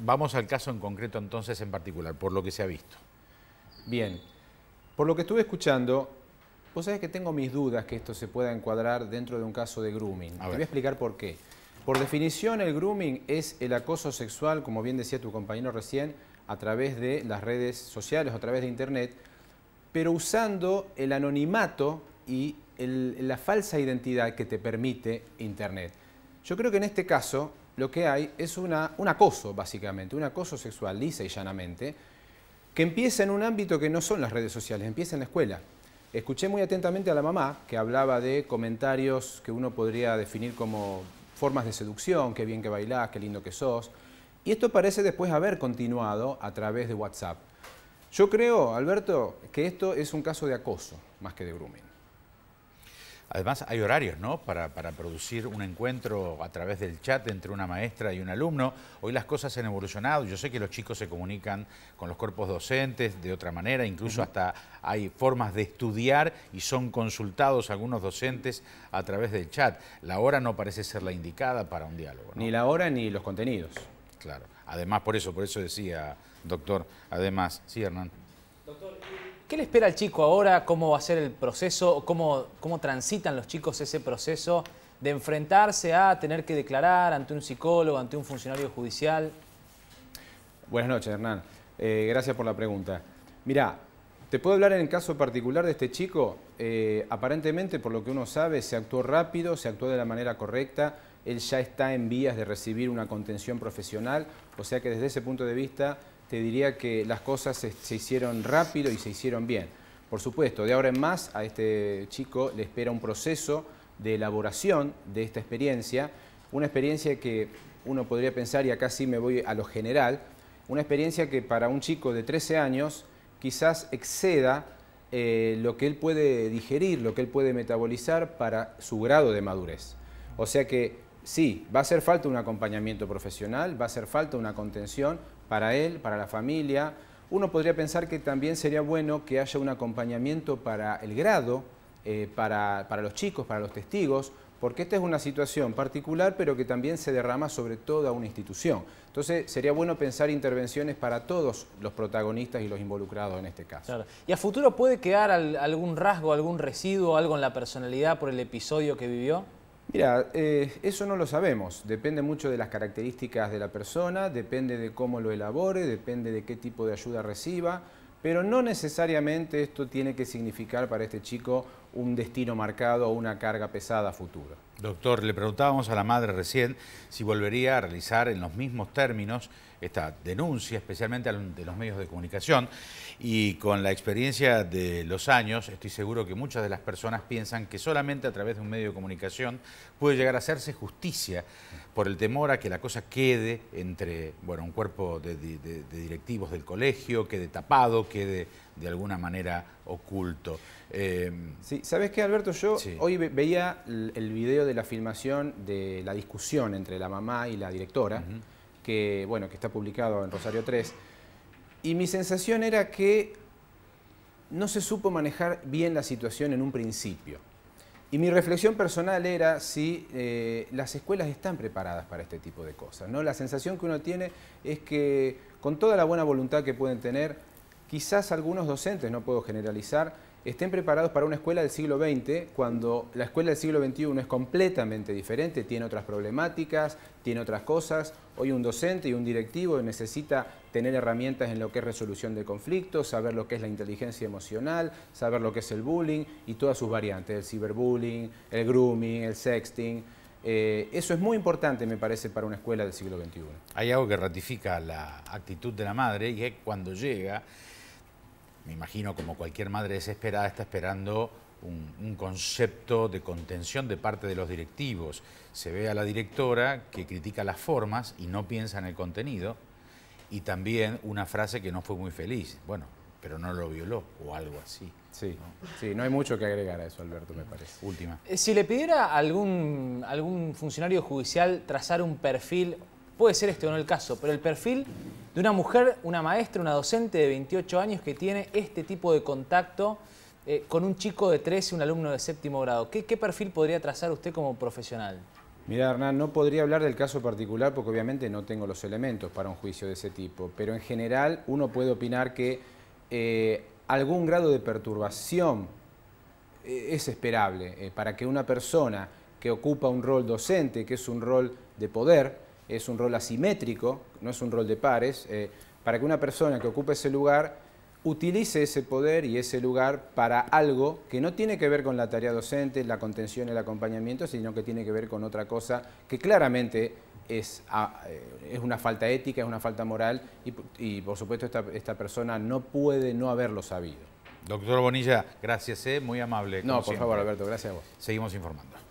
Vamos al caso en concreto entonces en particular, por lo que se ha visto. Bien, por lo que estuve escuchando, vos sabés que tengo mis dudas que esto se pueda encuadrar dentro de un caso de grooming. Te voy a explicar por qué. Por definición, el grooming es el acoso sexual, como bien decía tu compañero recién, a través de las redes sociales, a través de Internet, pero usando el anonimato y la falsa identidad que te permite Internet. Yo creo que en este caso lo que hay es un acoso, básicamente, un acoso sexual, lisa y llanamente, que empieza en un ámbito que no son las redes sociales, empieza en la escuela. Escuché muy atentamente a la mamá, que hablaba de comentarios que uno podría definir como formas de seducción, qué bien que bailás, qué lindo que sos, y esto parece después haber continuado a través de WhatsApp. Yo creo, Alberto, que esto es un caso de acoso más que de grooming. Además, hay horarios, ¿no? Para, producir un encuentro a través del chat entre una maestra y un alumno. Hoy las cosas han evolucionado. Yo sé que los chicos se comunican con los cuerpos docentes de otra manera, incluso hasta hay formas de estudiar y son consultados algunos docentes a través del chat. La hora no parece ser la indicada para un diálogo. Ni la hora ni los contenidos. Claro. Además, por eso, por eso decía, doctor, además. Sí, Hernán. ¿Qué le espera al chico ahora? ¿Cómo va a ser el proceso? ¿Cómo, cómo transitan los chicos ese proceso de enfrentarse a tener que declarar ante un psicólogo, ante un funcionario judicial? Buenas noches, Hernán. Eh, gracias por la pregunta. Mira, te puedo hablar en el caso particular de este chico. Eh, aparentemente, por lo que uno sabe, se actuó rápido, se actuó de la manera correcta. Él ya está en vías de recibir una contención profesional, o sea que desde ese punto de vista te diría que las cosas se, hicieron rápido y se hicieron bien. Por supuesto, de ahora en más a este chico le espera un proceso de elaboración de esta experiencia, una experiencia que uno podría pensar, y acá sí me voy a lo general, una experiencia que para un chico de 13 años quizás exceda eh, lo que él puede digerir, lo que él puede metabolizar para su grado de madurez. O sea que sí, va a hacer falta un acompañamiento profesional, va a hacer falta una contención para él, para la familia. Uno podría pensar que también sería bueno que haya un acompañamiento para el grado, eh, para, los chicos, para los testigos, porque esta es una situación particular, pero que también se derrama sobre toda una institución. Entonces, sería bueno pensar intervenciones para todos los protagonistas y los involucrados en este caso. ¿Y a futuro puede quedar algún rasgo, algún residuo, algo en la personalidad por el episodio que vivió? Mira, eh, eso no lo sabemos. Depende mucho de las características de la persona, depende de cómo lo elabore, depende de qué tipo de ayuda reciba, pero no necesariamente esto tiene que significar para este chico un destino marcado o una carga pesada futura. Doctor, le preguntábamos a la madre recién si volvería a realizar en los mismos términos esta denuncia, especialmente de los medios de comunicación, y con la experiencia de los años, estoy seguro que muchas de las personas piensan que solamente a través de un medio de comunicación puede llegar a hacerse justicia por el temor a que la cosa quede entre bueno, un cuerpo de, de directivos del colegio, quede tapado, quede de alguna manera oculto. Eh, sí, ¿sabes qué, Alberto? Yo hoy veía el video de la filmación de la discusión entre la mamá y la directora, que, bueno, que está publicado en Rosario 3, y mi sensación era que no se supo manejar bien la situación en un principio. Y mi reflexión personal era si eh, las escuelas están preparadas para este tipo de cosas. ¿no? La sensación que uno tiene es que con toda la buena voluntad que pueden tener, quizás algunos docentes, no puedo generalizar, estén preparados para una escuela del siglo XX cuando la escuela del siglo XXI es completamente diferente, tiene otras problemáticas, tiene otras cosas. Hoy un docente y un directivo necesita tener herramientas en lo que es resolución de conflictos, saber lo que es la inteligencia emocional, saber lo que es el bullying y todas sus variantes, el ciberbullying, el grooming, el sexting. Eh, eso es muy importante, me parece, para una escuela del siglo XXI. Hay algo que ratifica la actitud de la madre y es cuando llega me imagino como cualquier madre desesperada está esperando un, concepto de contención de parte de los directivos. Se ve a la directora que critica las formas y no piensa en el contenido y también una frase que no fue muy feliz. Bueno, pero no lo violó o algo así. Sí, ¿no? sí, no hay mucho que agregar a eso, Alberto, me parece. Última. Eh, si le pidiera a algún, algún funcionario judicial trazar un perfil Puede ser este o no el caso, pero el perfil de una mujer, una maestra, una docente de 28 años que tiene este tipo de contacto eh, con un chico de 13, un alumno de séptimo grado. ¿Qué, perfil podría trazar usted como profesional? Mira, Hernán, no podría hablar del caso particular porque obviamente no tengo los elementos para un juicio de ese tipo, pero en general uno puede opinar que eh, algún grado de perturbación eh, es esperable para que una persona que ocupa un rol docente, que es un rol de poder, es un rol asimétrico, no es un rol de pares, eh, para que una persona que ocupe ese lugar utilice ese poder y ese lugar para algo que no tiene que ver con la tarea docente, la contención, el acompañamiento, sino que tiene que ver con otra cosa que claramente es, ah, eh, una falta ética, es una falta moral y, por supuesto esta, persona no puede no haberlo sabido. Doctor Bonilla, gracias, eh, muy amable. No, por favor, Alberto, gracias a vos. Seguimos informando.